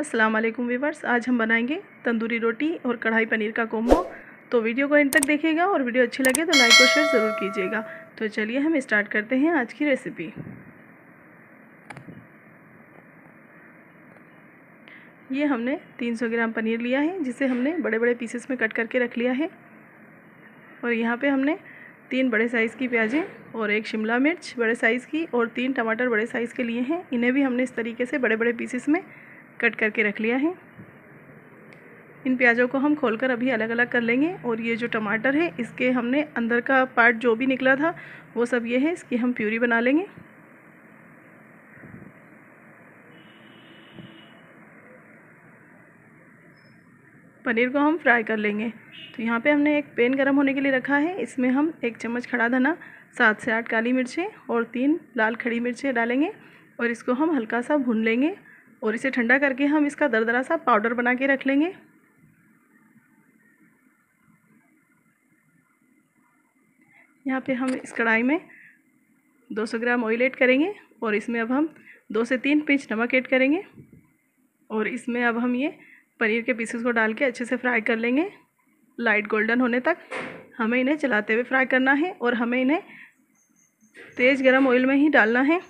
अस्सलाम वालेकुम वीवर्स आज हम बनाएंगे तंदूरी रोटी और कढ़ाई पनीर का कोम्बो तो वीडियो को एंड तक देखिएगा और वीडियो अच्छी लगे तो लाइक और शेयर ज़रूर कीजिएगा तो चलिए हम स्टार्ट करते हैं आज की रेसिपी ये हमने 300 ग्राम पनीर लिया है जिसे हमने बड़े बड़े पीसेस में कट करके रख लिया है और यहाँ पे हमने तीन बड़े साइज़ की प्याजें और एक शिमला मिर्च बड़े साइज़ की और तीन टमाटर बड़े साइज़ के लिए हैं इन्हें भी हमने इस तरीके से बड़े बड़े पीसेस में कट करके रख लिया है इन प्याज़ों को हम खोलकर अभी अलग अलग कर लेंगे और ये जो टमाटर है इसके हमने अंदर का पार्ट जो भी निकला था वो सब ये है इसकी हम प्यूरी बना लेंगे पनीर को हम फ्राई कर लेंगे तो यहाँ पे हमने एक पेन गरम होने के लिए रखा है इसमें हम एक चम्मच खड़ा धना सात से आठ काली मिर्चें और तीन लाल खड़ी मिर्चें डालेंगे और इसको हम हल्का सा भून लेंगे और इसे ठंडा करके हम इसका दरदरा सा पाउडर बना के रख लेंगे यहाँ पे हम इस कढ़ाई में 200 ग्राम ऑयल ऐड करेंगे और इसमें अब हम दो से तीन पिंच नमक ऐड करेंगे और इसमें अब हम ये पनीर के पीसेस को डाल के अच्छे से फ्राई कर लेंगे लाइट गोल्डन होने तक हमें इन्हें चलाते हुए फ्राई करना है और हमें इन्हें तेज़ गरम ऑयल में ही डालना है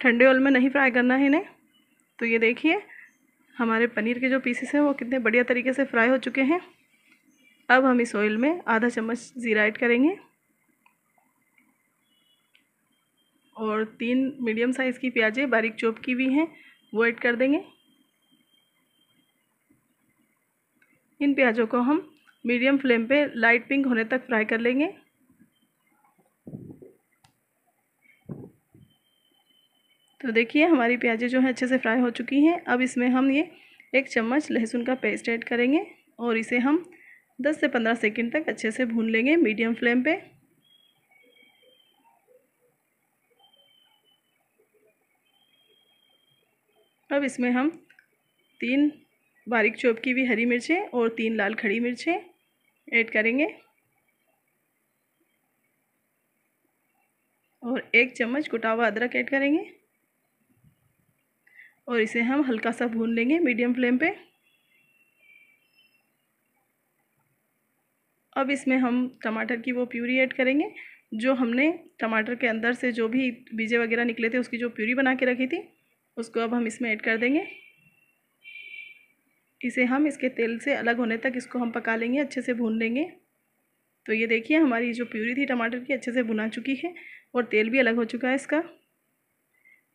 ठंडे ऑयल में नहीं फ्राई करना है इन्हें तो ये देखिए हमारे पनीर के जो पीसेस हैं वो कितने बढ़िया तरीके से फ्राई हो चुके हैं अब हम इस ऑयल में आधा चम्मच ज़ीरा ऐड करेंगे और तीन मीडियम साइज़ की प्याजें बारीक चोप की हुई हैं वो ऐड कर देंगे इन प्याज़ों को हम मीडियम फ्लेम पे लाइट पिंक होने तक फ्राई कर लेंगे तो देखिए हमारी प्याज़ें जो है अच्छे से फ्राई हो चुकी हैं अब इसमें हम ये एक चम्मच लहसुन का पेस्ट ऐड करेंगे और इसे हम 10 से 15 सेकंड तक अच्छे से भून लेंगे मीडियम फ्लेम पे अब इसमें हम तीन बारीक चौप की हुई हरी मिर्चें और तीन लाल खड़ी मिर्चें ऐड करेंगे और एक चम्मच कुटा हुआ अदरक ऐड करेंगे और इसे हम हल्का सा भून लेंगे मीडियम फ्लेम पे अब इसमें हम टमाटर की वो प्यूरी ऐड करेंगे जो हमने टमाटर के अंदर से जो भी बीजे वगैरह निकले थे उसकी जो प्यूरी बना के रखी थी उसको अब हम इसमें ऐड कर देंगे इसे हम इसके तेल से अलग होने तक इसको हम पका लेंगे अच्छे से भून लेंगे तो ये देखिए हमारी जो प्यूरी थी टमाटर की अच्छे से भुना चुकी है और तेल भी अलग हो चुका है इसका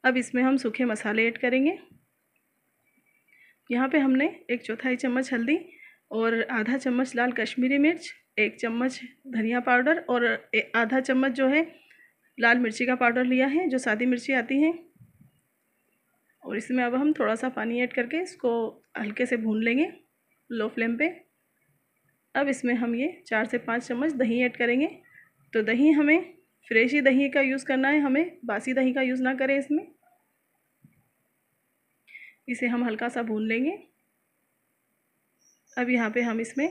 अब इसमें हम सूखे मसाले ऐड करेंगे यहाँ पे हमने एक चौथाई चम्मच हल्दी और आधा चम्मच लाल कश्मीरी मिर्च एक चम्मच धनिया पाउडर और आधा चम्मच जो है लाल मिर्ची का पाउडर लिया है जो सादी मिर्ची आती है और इसमें अब हम थोड़ा सा पानी ऐड करके इसको हल्के से भून लेंगे लो फ्लेम पे अब इसमें हम ये चार से पाँच चम्मच दही ऐड करेंगे तो दही हमें फ्रेश ही दही का यूज़ करना है हमें बासी दही का यूज़ ना करें इसमें इसे हम हल्का सा भून लेंगे अब यहाँ पे हम इसमें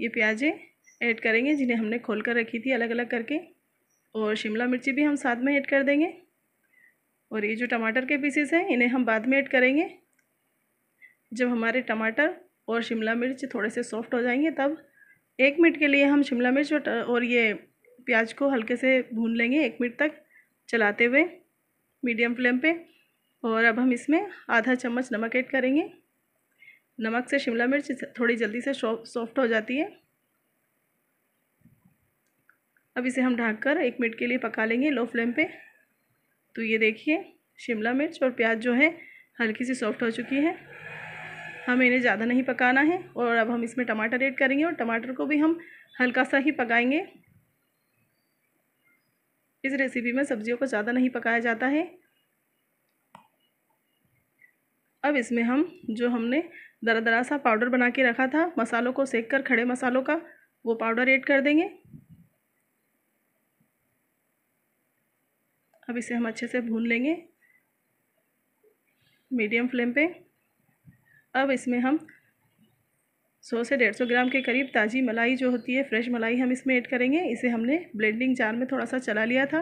ये प्याजें ऐड करेंगे जिन्हें हमने खोल कर रखी थी अलग अलग करके और शिमला मिर्ची भी हम साथ में ऐड कर देंगे और ये जो टमाटर के पीसेस हैं इन्हें हम बाद में ऐड करेंगे जब हमारे टमाटर और शिमला मिर्च थोड़े से सॉफ्ट हो जाएंगे तब एक मिनट के लिए हम शिमला मिर्च और ये प्याज को हल्के से भून लेंगे एक मिनट तक चलाते हुए मीडियम फ्लेम पे और अब हम इसमें आधा चम्मच नमक ऐड करेंगे नमक से शिमला मिर्च थोड़ी जल्दी से सॉफ्ट हो जाती है अब इसे हम ढककर एक मिनट के लिए पका लेंगे लो फ्लेम पे तो ये देखिए शिमला मिर्च और प्याज जो है हल्की सी सॉफ्ट हो चुकी है हमें इन्हें ज़्यादा नहीं पकाना है और अब हम इसमें टमाटर ऐड करेंगे और टमाटर को भी हम हल्का सा ही पकाएंगे इस रेसिपी में सब्जियों को ज़्यादा नहीं पकाया जाता है अब इसमें हम जो हमने दरा दरा सा पाउडर बना के रखा था मसालों को सेक कर खड़े मसालों का वो पाउडर ऐड कर देंगे अब इसे हम अच्छे से भून लेंगे मीडियम फ्लेम पे अब इसमें हम सौ से डेढ़ सौ ग्राम के करीब ताज़ी मलाई जो होती है फ्रेश मलाई हम इसमें ऐड करेंगे इसे हमने ब्लेंडिंग जार में थोड़ा सा चला लिया था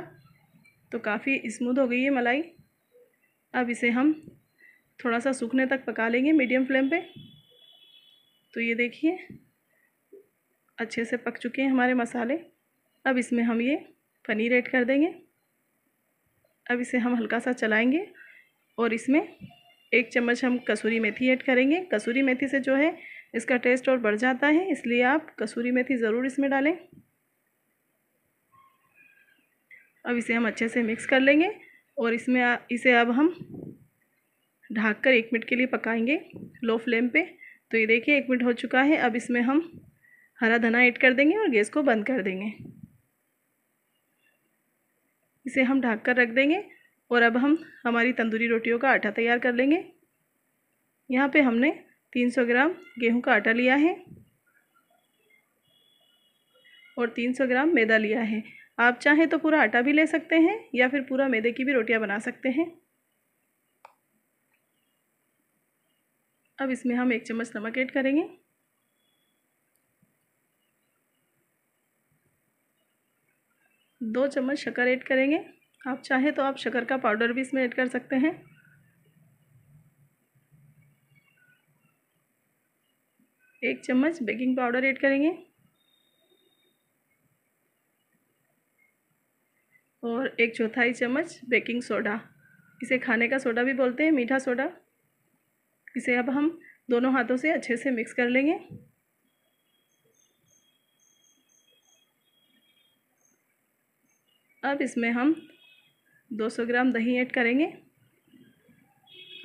तो काफ़ी स्मूथ हो गई है मलाई अब इसे हम थोड़ा सा सूखने तक पका लेंगे मीडियम फ्लेम पे तो ये देखिए अच्छे से पक चुके हैं हमारे मसाले अब इसमें हम ये पनीर ऐड कर देंगे अब इसे हम हल्का सा चलाएंगे और इसमें एक चम्मच हम कसूरी मेथी ऐड करेंगे कसूरी मेथी से जो है इसका टेस्ट और बढ़ जाता है इसलिए आप कसूरी मेथी ज़रूर इसमें डालें अब इसे हम अच्छे से मिक्स कर लेंगे और इसमें इसे अब हम ढाक कर एक मिनट के लिए पकाएंगे लो फ्लेम पे तो ये देखिए एक मिनट हो चुका है अब इसमें हम हरा धना ऐड कर देंगे और गैस को बंद कर देंगे इसे हम ढाक कर रख देंगे और अब हम हमारी तंदूरी रोटियों का आटा तैयार कर लेंगे यहाँ पे हमने तीन सौ ग्राम गेहूं का आटा लिया है और तीन सौ ग्राम मैदा लिया है आप चाहें तो पूरा आटा भी ले सकते हैं या फिर पूरा मैदे की भी रोटियां बना सकते हैं अब इसमें हम एक चम्मच नमक ऐड करेंगे दो चम्मच शक्कर ऐड करेंगे आप चाहें तो आप शक्कर का पाउडर भी इसमें ऐड कर सकते हैं एक चम्मच बेकिंग पाउडर ऐड करेंगे और एक चौथाई चम्मच बेकिंग सोडा इसे खाने का सोडा भी बोलते हैं मीठा सोडा इसे अब हम दोनों हाथों से अच्छे से मिक्स कर लेंगे अब इसमें हम 200 ग्राम दही ऐड करेंगे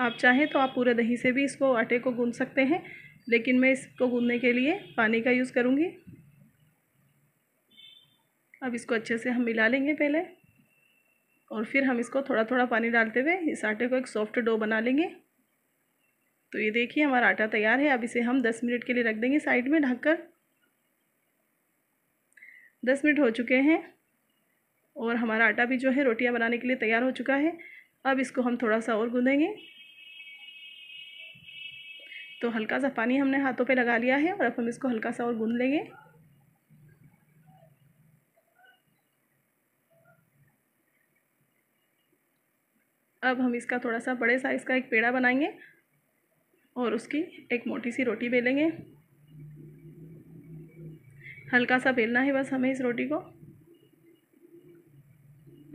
आप चाहें तो आप पूरे दही से भी इसको आटे को गूंद सकते हैं लेकिन मैं इसको गूंदने के लिए पानी का यूज़ करूँगी अब इसको अच्छे से हम मिला लेंगे पहले और फिर हम इसको थोड़ा थोड़ा पानी डालते हुए इस आटे को एक सॉफ्ट डो बना लेंगे तो ये देखिए हमारा आटा तैयार है अब इसे हम दस मिनट के लिए रख देंगे साइड में ढककर दस मिनट हो चुके हैं और हमारा आटा भी जो है रोटियां बनाने के लिए तैयार हो चुका है अब इसको हम थोड़ा सा और गूँधेंगे तो हल्का सा पानी हमने हाथों पे लगा लिया है और अब हम इसको हल्का सा और गूंद लेंगे अब हम इसका थोड़ा सा बड़े साइज़ का एक पेड़ा बनाएंगे और उसकी एक मोटी सी रोटी बेलेंगे हल्का सा बेलना है बस हमें इस रोटी को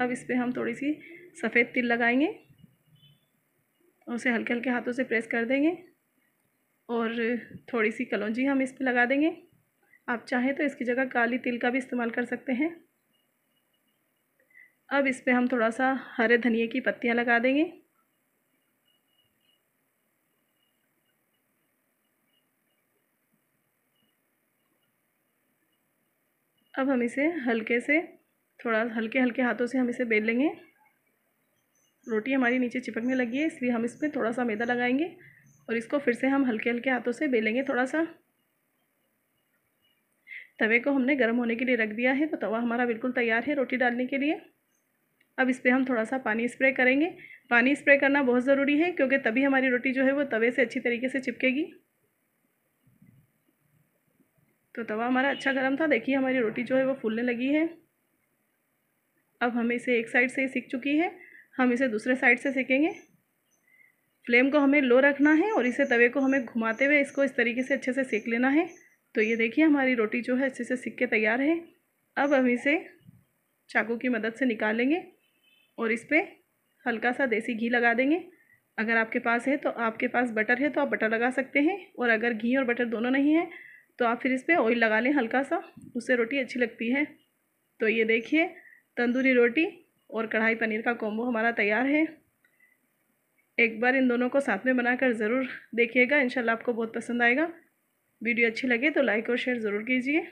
अब इस पर हम थोड़ी सी सफ़ेद तिल लगाएंगे और उसे हल्के हल्के हाथों से प्रेस कर देंगे और थोड़ी सी कलौजी हम इस पर लगा देंगे आप चाहें तो इसकी जगह काली तिल का भी इस्तेमाल कर सकते हैं अब इस पर हम थोड़ा सा हरे धनिए की पत्तियाँ लगा देंगे अब हम इसे हल्के से थोड़ा हल्के हल्के हाथों से हम इसे बेल लेंगे रोटी हमारी नीचे चिपकने लगी है इसलिए हम इसमें थोड़ा सा मैदा लगाएंगे और इसको फिर से हम हल्के हल्के हाथों से बेलेंगे थोड़ा सा तवे को हमने गर्म होने के लिए रख दिया है तो तवा हमारा बिल्कुल तैयार है रोटी डालने के लिए अब इस पर हम थोड़ा सा पानी स्प्रे करेंगे पानी स्प्रे करना बहुत ज़रूरी है क्योंकि तभी हमारी रोटी जो है वो तवे से अच्छी तरीके से चिपकेगी तो तवा हमारा अच्छा गर्म था देखिए हमारी रोटी जो है वो फूलने लगी है अब हम इसे एक साइड से ही सीख चुकी है हम इसे दूसरे साइड से सीखेंगे फ्लेम को हमें लो रखना है और इसे तवे को हमें घुमाते हुए इसको इस तरीके से अच्छे से सेक लेना है तो ये देखिए हमारी रोटी जो है अच्छे से सिक के तैयार है अब हम इसे चाकू की मदद से निकालेंगे और इस पर हल्का सा देसी घी लगा देंगे अगर आपके पास है तो आपके पास बटर है तो आप बटर लगा सकते हैं और अगर घी और बटर दोनों नहीं है तो आप फिर इस पर ऑयल लगा लें हल्का सा उससे रोटी अच्छी लगती है तो ये देखिए तंदूरी रोटी और कढ़ाई पनीर का कॉम्बो हमारा तैयार है एक बार इन दोनों को साथ में बनाकर ज़रूर देखिएगा इन आपको बहुत पसंद आएगा वीडियो अच्छी लगे तो लाइक और शेयर ज़रूर कीजिए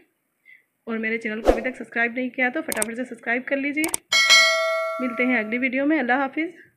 और मेरे चैनल को अभी तक सब्सक्राइब नहीं किया तो फटाफट से सब्सक्राइब कर लीजिए मिलते हैं अगली वीडियो में अल्लाह हाफिज़